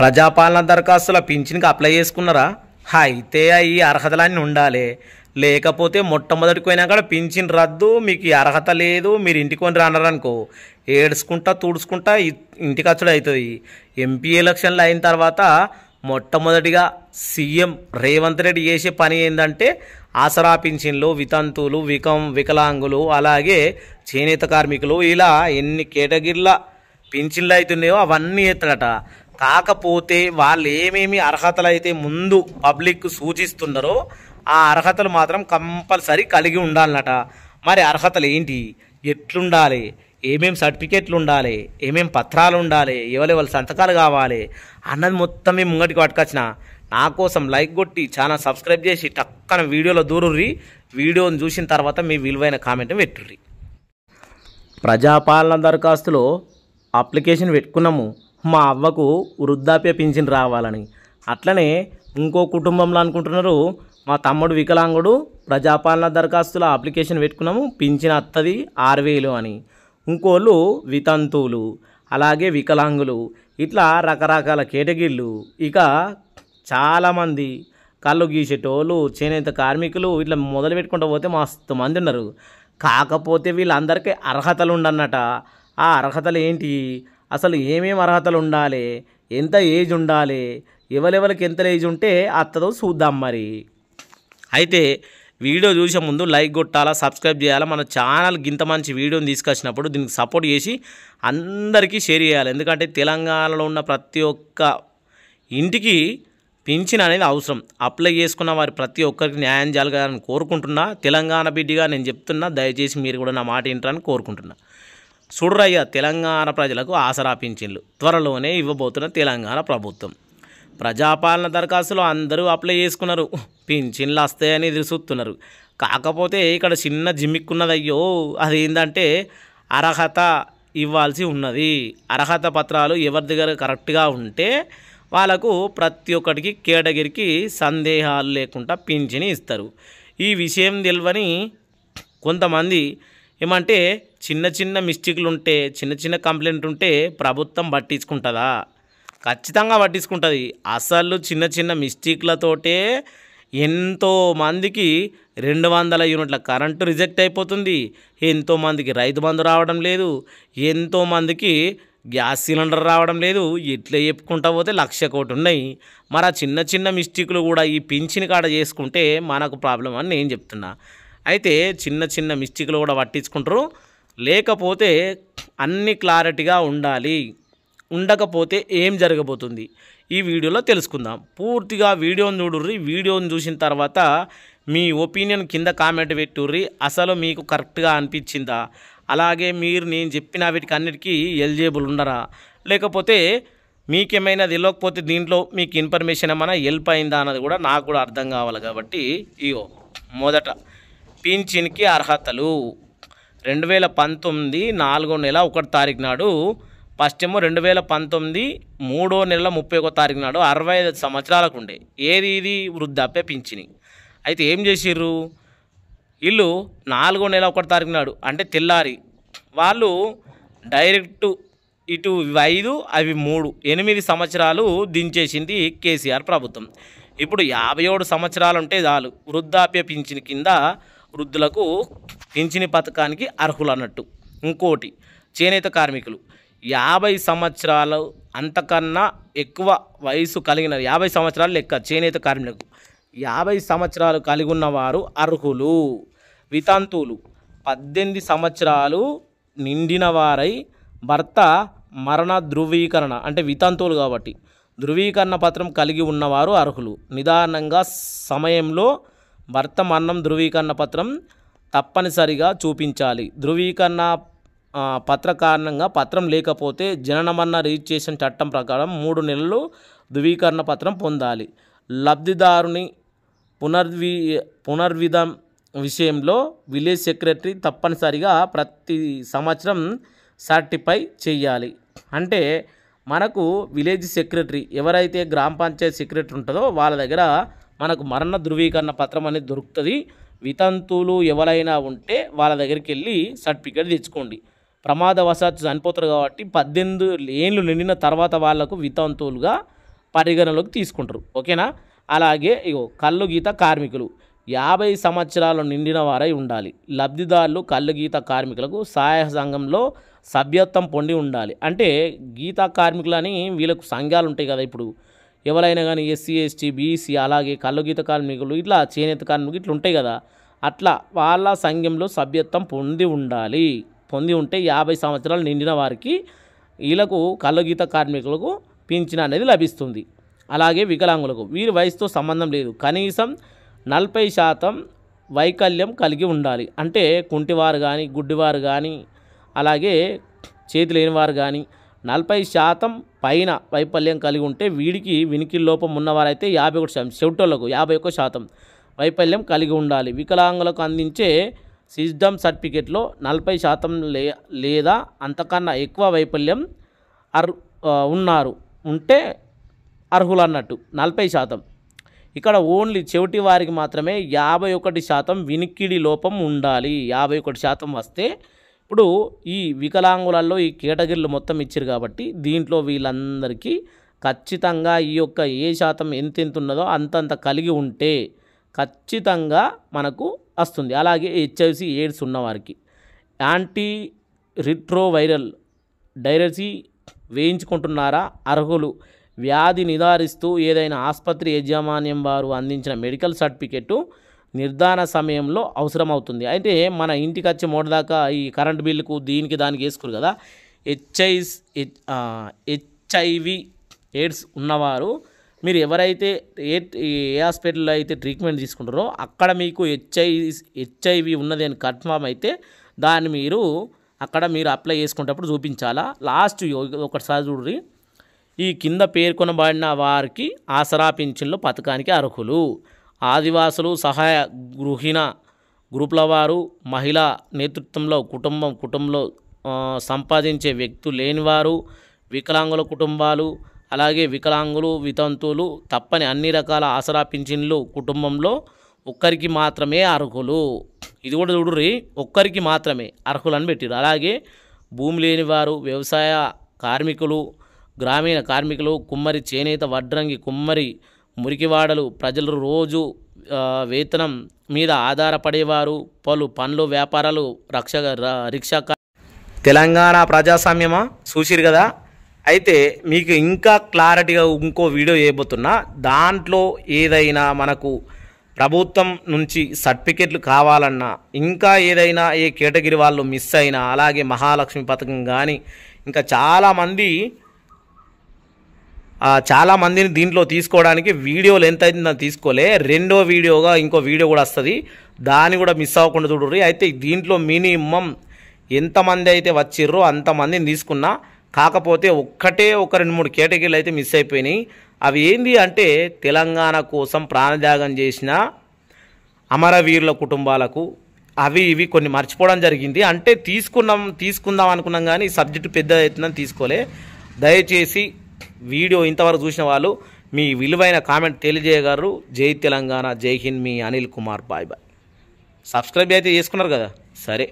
ప్రజాపాలన దరఖాస్తుల పింఛన్కి అప్లై చేసుకున్నారా అయితే అవి అర్హతలన్నీ ఉండాలి లేకపోతే మొట్టమొదటి పోయినాక కూడా పింఛన్ రద్దు మీకు అర్హత లేదు మీరు ఇంటికి కొని రానరనుకో ఏడ్చుకుంటా తుడుచుకుంటా ఇంటి అచ్చుడు అవుతుంది ఎంపీ ఎలక్షన్లు అయిన తర్వాత మొట్టమొదటిగా సీఎం రేవంత్ రెడ్డి చేసే పని ఏంటంటే ఆసరా పింఛన్లు వితంతువులు వికం వికలాంగులు అలాగే చేనేత కార్మికులు ఇలా ఎన్ని కేటగిరీల పింఛన్లు అవుతున్నాయో అవన్నీ ఎత్తడట కాకపోతే వాళ్ళు ఏమేమి అర్హతలు అయితే ముందు పబ్లిక్ సూచిస్తున్నారో ఆ అర్హతలు మాత్రం కంపల్సరీ కలిగి ఉండాలన్నట మరి అర్హతలు ఏంటి ఎట్లుండాలి ఏమేం సర్టిఫికేట్లు ఉండాలి ఏమేం పత్రాలు ఉండాలి ఎవరెవరి సంతకాలు కావాలి అన్నది మొత్తం మేము ముంగటికి పట్టుకొచ్చిన నా కోసం లైక్ కొట్టి ఛానల్ సబ్స్క్రైబ్ చేసి టక్కన వీడియోలో దూరుర్రి వీడియోని చూసిన తర్వాత మీ విలువైన కామెంట్ పెట్టుర్రి ప్రజాపాలన దరఖాస్తులో అప్లికేషన్ పెట్టుకున్నాము మా అవ్వకు వృద్ధాప్య పింఛన్ రావాలని అట్లనే ఇంకో కుటుంబంలో అనుకుంటున్నారు మా తమ్ముడు వికలాంగుడు ప్రజాపాలన దరఖాస్తుల అప్లికేషన్ పెట్టుకున్నాము పింఛన్ వస్తుంది ఆరు వేలు అని ఇంకోళ్ళు వితంతువులు అలాగే వికలాంగులు ఇట్లా రకరకాల కేటగిరీలు ఇక చాలామంది కళ్ళు గీసేటోళ్ళు చేనేత కార్మికులు ఇట్లా మొదలు పెట్టుకుంటూ పోతే మస్తు మంది ఉన్నారు కాకపోతే వీళ్ళందరికీ అర్హతలు ఉండన్నట ఆ అర్హతలు ఏంటి అసలు ఏమేమి అర్హతలు ఉండాలి ఎంత ఏజ్ ఉండాలి ఎవరెవరికి ఎంత ఏజ్ ఉంటే అత్తదో చూద్దాం మరి అయితే వీడియో చూసే ముందు లైక్ కొట్టాలా సబ్స్క్రైబ్ చేయాలా మన ఛానల్ ఇంత మంచి వీడియోని తీసుకొచ్చినప్పుడు దీనికి సపోర్ట్ చేసి అందరికీ షేర్ చేయాలి ఎందుకంటే తెలంగాణలో ఉన్న ప్రతి ఒక్క ఇంటికి పింఛన్ అనేది అవసరం అప్లై చేసుకున్న వారి ప్రతి ఒక్కరికి న్యాయం జరగాలని కోరుకుంటున్నా తెలంగాణ బిడ్డగా నేను చెప్తున్నా దయచేసి మీరు కూడా నా మాట వింటారని కోరుకుంటున్నా సుడురయ్య తెలంగాణ ప్రజలకు ఆసరాపించిండ్లు త్వరలోనే ఇవ్వబోతున్న తెలంగాణ ప్రభుత్వం ప్రజాపాలన దరఖాస్తులు అందరూ అప్లై చేసుకున్నారు పింఛన్లు వస్తాయని ఎదురుచూస్తున్నారు కాకపోతే ఇక్కడ చిన్న జిమ్మిక్కున్నదయ్యో అదేంటంటే అర్హత ఇవ్వాల్సి ఉన్నది అర్హత పత్రాలు ఎవరి దగ్గర కరెక్ట్గా ఉంటే వాళ్ళకు ప్రతి ఒక్కటికి కేటగిరికి సందేహాలు లేకుండా పింఛని ఇస్తారు ఈ విషయం తెలియని కొంతమంది ఏమంటే చిన్న చిన్న మిస్టేక్లు ఉంటే చిన్న చిన్న కంప్లైంట్ ఉంటే ప్రభుత్వం పట్టించుకుంటుందా ఖచ్చితంగా పట్టించుకుంటుంది అసలు చిన్న చిన్న మిస్టేక్లతోటే ఎంతో మందికి రెండు వందల యూనిట్ల కరెంటు రిజెక్ట్ అయిపోతుంది ఎంతోమందికి రైతు బంధు రావడం లేదు ఎంతోమందికి గ్యాస్ సిలిండర్ రావడం లేదు ఇట్లా చెప్పుకుంటా పోతే లక్ష కోటి ఉన్నాయి మరి ఆ చిన్న చిన్న మిస్టేక్లు కూడా ఈ పింఛన్ కాడ చేసుకుంటే మనకు ప్రాబ్లం అని నేను చెప్తున్నా అయితే చిన్న చిన్న మిస్టేక్లు కూడా పట్టించుకుంటారు లేకపోతే అన్ని క్లారిటీగా ఉండాలి ఉండకపోతే ఏం జరగబోతుంది ఈ వీడియోలో తెలుసుకుందాం పూర్తిగా వీడియోని చూడుర్రి వీడియోని చూసిన తర్వాత మీ ఒపీనియన్ కింద కామెంట్ పెట్టుర్రి అసలు మీకు కరెక్ట్గా అనిపించిందా అలాగే మీరు నేను చెప్పిన వీటికి అన్నిటికీ ఎలిజిబుల్ ఉండరా లేకపోతే మీకేమైనా తెలియకపోతే దీంట్లో మీకు ఇన్ఫర్మేషన్ ఏమైనా హెల్ప్ అయిందా అన్నది కూడా నాకు కూడా అర్థం కావాలి కాబట్టి ఇయో మొదట పింఛన్కి అర్హతలు రెండు వేల పంతొమ్మిది నాలుగో నెల ఒకటి తారీఖు నాడు ఫస్ట్ ఏమో రెండు వేల పంతొమ్మిది మూడో నెల ముప్పై ఒకటో తారీఖు నాడు అరవై ఐదు సంవత్సరాలకు ఉండే ఏది ఇది వృద్ధాప్య పింఛని అయితే ఏం చేసిర్రు వీళ్ళు నాలుగో నెల ఒకటి తారీఖు నాడు అంటే తెల్లారి వాళ్ళు డైరెక్ట్ ఇటు ఐదు అవి మూడు ఎనిమిది సంవత్సరాలు దించేసింది కేసీఆర్ ప్రభుత్వం ఇప్పుడు యాభై ఏడు సంవత్సరాలు ఉంటే చాలు వృద్ధాప్య పింఛన్ కింద వృద్ధులకు పింఛని పథకానికి అర్హులు అన్నట్టు ఇంకోటి చేనేత కార్మికులు యాభై సంవత్సరాలు అంతకన్నా ఎక్కువ వయసు కలిగిన యాభై సంవత్సరాలు లెక్క చేనేత కార్మికులకు యాభై సంవత్సరాలు కలిగి ఉన్నవారు అర్హులు వితంతువులు పద్దెనిమిది సంవత్సరాలు నిండిన వారై భర్త మరణ ధృవీకరణ అంటే వితంతువులు కాబట్టి ధృవీకరణ పత్రం కలిగి ఉన్నవారు అర్హులు నిదానంగా సమయంలో భర్త మరణం ధృవీకరణ పత్రం తప్పనిసరిగా చూపించాలి ధృవీకరణ పత్ర కారణంగా పత్రం లేకపోతే మన్న రిజిస్ట్రేషన్ చట్టం ప్రకారం మూడు నెలలు ధృవీకరణ పత్రం పొందాలి లబ్ధిదారుని పునర్వి పునర్విధం విషయంలో విలేజ్ సెక్రటరీ తప్పనిసరిగా ప్రతి సంవత్సరం సర్టిఫై చేయాలి అంటే మనకు విలేజ్ సెక్రటరీ ఎవరైతే గ్రామ పంచాయతీ సెక్రటరీ ఉంటుందో వాళ్ళ దగ్గర మనకు మరణ ధృవీకరణ పత్రం అనేది దొరుకుతుంది వితంతువులు ఎవరైనా ఉంటే వాళ్ళ దగ్గరికి వెళ్ళి సర్టిఫికేట్ తెచ్చుకోండి ప్రమాదవశాత్తు చనిపోతారు కాబట్టి పద్దెనిమిది ఏళ్ళు నిండిన తర్వాత వాళ్లకు వితంతువులుగా పరిగణలోకి తీసుకుంటారు ఓకేనా అలాగే ఇగో కళ్ళు గీత కార్మికులు యాభై సంవత్సరాలు నిండిన వారై ఉండాలి లబ్ధిదారులు కళ్ళు గీత కార్మికులకు సహాయ సంఘంలో సభ్యత్వం పొంది ఉండాలి అంటే గీతా కార్మికులని వీళ్ళకు సంఘాలు ఉంటాయి కదా ఇప్పుడు ఎవరైనా కానీ ఎస్సీ ఎస్టీ బీసీ అలాగే కళ్ళగీత కార్మికులు ఇట్లా చేనేత కార్మికులు ఇట్లా ఉంటాయి కదా అట్లా వాళ్ళ సంఘంలో సభ్యత్వం పొంది ఉండాలి పొంది ఉంటే యాభై సంవత్సరాలు నిండిన వారికి వీళ్ళకు కళ్ళగీత కార్మికులకు పింఛన్ అనేది లభిస్తుంది అలాగే వికలాంగులకు వీరి వయసుతో సంబంధం లేదు కనీసం నలభై శాతం వైకల్యం కలిగి ఉండాలి అంటే కుంటివారు కానీ గుడ్డివారు కానీ అలాగే చేతి లేనివారు కానీ నలభై శాతం పైన వైఫల్యం కలిగి ఉంటే వీడికి వినికి లోపం ఉన్నవారైతే యాభై ఒకటి శాతం చెవిటోళ్లకు యాభై ఒక్క శాతం వైఫల్యం కలిగి ఉండాలి వికలాంగులకు అందించే సిస్టమ్ సర్టిఫికేట్లో నలభై శాతం లే లేదా అంతకన్నా ఎక్కువ వైఫల్యం అర్ ఉన్నారు ఉంటే అర్హులు అన్నట్టు నలభై శాతం ఇక్కడ ఓన్లీ చెవిటి వారికి మాత్రమే యాభై ఒకటి శాతం వినికిడి లోపం ఉండాలి యాభై ఒకటి శాతం వస్తే ఇప్పుడు ఈ వికలాంగులలో ఈ కేటగిరీలు మొత్తం ఇచ్చారు కాబట్టి దీంట్లో వీళ్ళందరికీ ఖచ్చితంగా ఈ యొక్క ఏ శాతం ఎంతెంత ఉన్నదో అంతంత కలిగి ఉంటే ఖచ్చితంగా మనకు వస్తుంది అలాగే హెచ్ఐసి ఎయిడ్స్ ఉన్నవారికి యాంటీ రిట్రోవైరల్ డైరసీ వేయించుకుంటున్నారా అర్హులు వ్యాధి నిదారిస్తూ ఏదైనా ఆసుపత్రి యాజమాన్యం వారు అందించిన మెడికల్ సర్టిఫికెట్టు నిర్ధారణ సమయంలో అవసరమవుతుంది అయితే మన ఇంటికి వచ్చే దాకా ఈ కరెంట్ బిల్లుకు దీనికి దానికి వేసుకురు కదా హెచ్ఐస్ హెచ్ఐవి ఎయిడ్స్ ఉన్నవారు మీరు ఎవరైతే ఏ ఏ హాస్పిటల్లో అయితే ట్రీట్మెంట్ తీసుకుంటారో అక్కడ మీకు హెచ్ఐ హెచ్ఐవి ఉన్నది అని కన్ఫామ్ అయితే దాన్ని మీరు అక్కడ మీరు అప్లై చేసుకునేటప్పుడు చూపించాలా లాస్ట్ ఒకసారి చూడండి ఈ కింద పేర్కొనబడిన వారికి ఆసరా పింఛన్లు పథకానికి అర్హులు ఆదివాసులు సహాయ గృహిణ గ్రూప్ల వారు మహిళా నేతృత్వంలో కుటుంబం కుటుంబంలో సంపాదించే వ్యక్తులు లేనివారు వికలాంగుల కుటుంబాలు అలాగే వికలాంగులు వితంతువులు తప్పని అన్ని రకాల ఆసరా పింఛన్లు కుటుంబంలో ఒక్కరికి మాత్రమే అర్హులు ఇది కూడా చూడరి ఒక్కరికి మాత్రమే అర్హులు అని పెట్టారు అలాగే భూమి లేనివారు వ్యవసాయ కార్మికులు గ్రామీణ కార్మికులు కుమ్మరి చేనేత వడ్రంగి కుమ్మరి మురికివాడలు ప్రజలు రోజు వేతనం మీద ఆధారపడేవారు పలు పనులు వ్యాపారాలు రక్ష రిక్షా తెలంగాణ ప్రజాస్వామ్యమా చూసిరు కదా అయితే మీకు ఇంకా క్లారిటీగా ఇంకో వీడియో చేయబోతున్నా దాంట్లో ఏదైనా మనకు ప్రభుత్వం నుంచి సర్టిఫికెట్లు కావాలన్నా ఇంకా ఏదైనా ఏ కేటగిరీ వాళ్ళు మిస్ అయినా అలాగే మహాలక్ష్మి పథకం కానీ ఇంకా చాలామంది చాలామందిని దీంట్లో తీసుకోవడానికి వీడియోలు ఎంత అయిందో తీసుకోలే రెండో వీడియోగా ఇంకో వీడియో కూడా వస్తుంది దాన్ని కూడా మిస్ అవ్వకుండా చూడరు అయితే దీంట్లో మినిమం ఎంతమంది అయితే వచ్చిర్రో అంతమందిని తీసుకున్నా కాకపోతే ఒక్కటే ఒక రెండు మూడు కేటగిరీలు అయితే మిస్ అయిపోయినాయి అవి ఏంది అంటే తెలంగాణ కోసం ప్రాణత్యాగం చేసిన అమరవీరుల కుటుంబాలకు అవి ఇవి కొన్ని మర్చిపోవడం జరిగింది అంటే తీసుకున్నాం తీసుకుందాం అనుకున్నాం కానీ సబ్జెక్టు పెద్ద అవుతుందని తీసుకోలే దయచేసి వీడియో ఇంతవరకు చూసిన వాళ్ళు మీ విలువైన కామెంట్ తెలియజేయగలరు జై తెలంగాణ జై హింద్ మీ Anil Kumar bye bye subscribe అయితే చేసుకున్నారు కదా సరే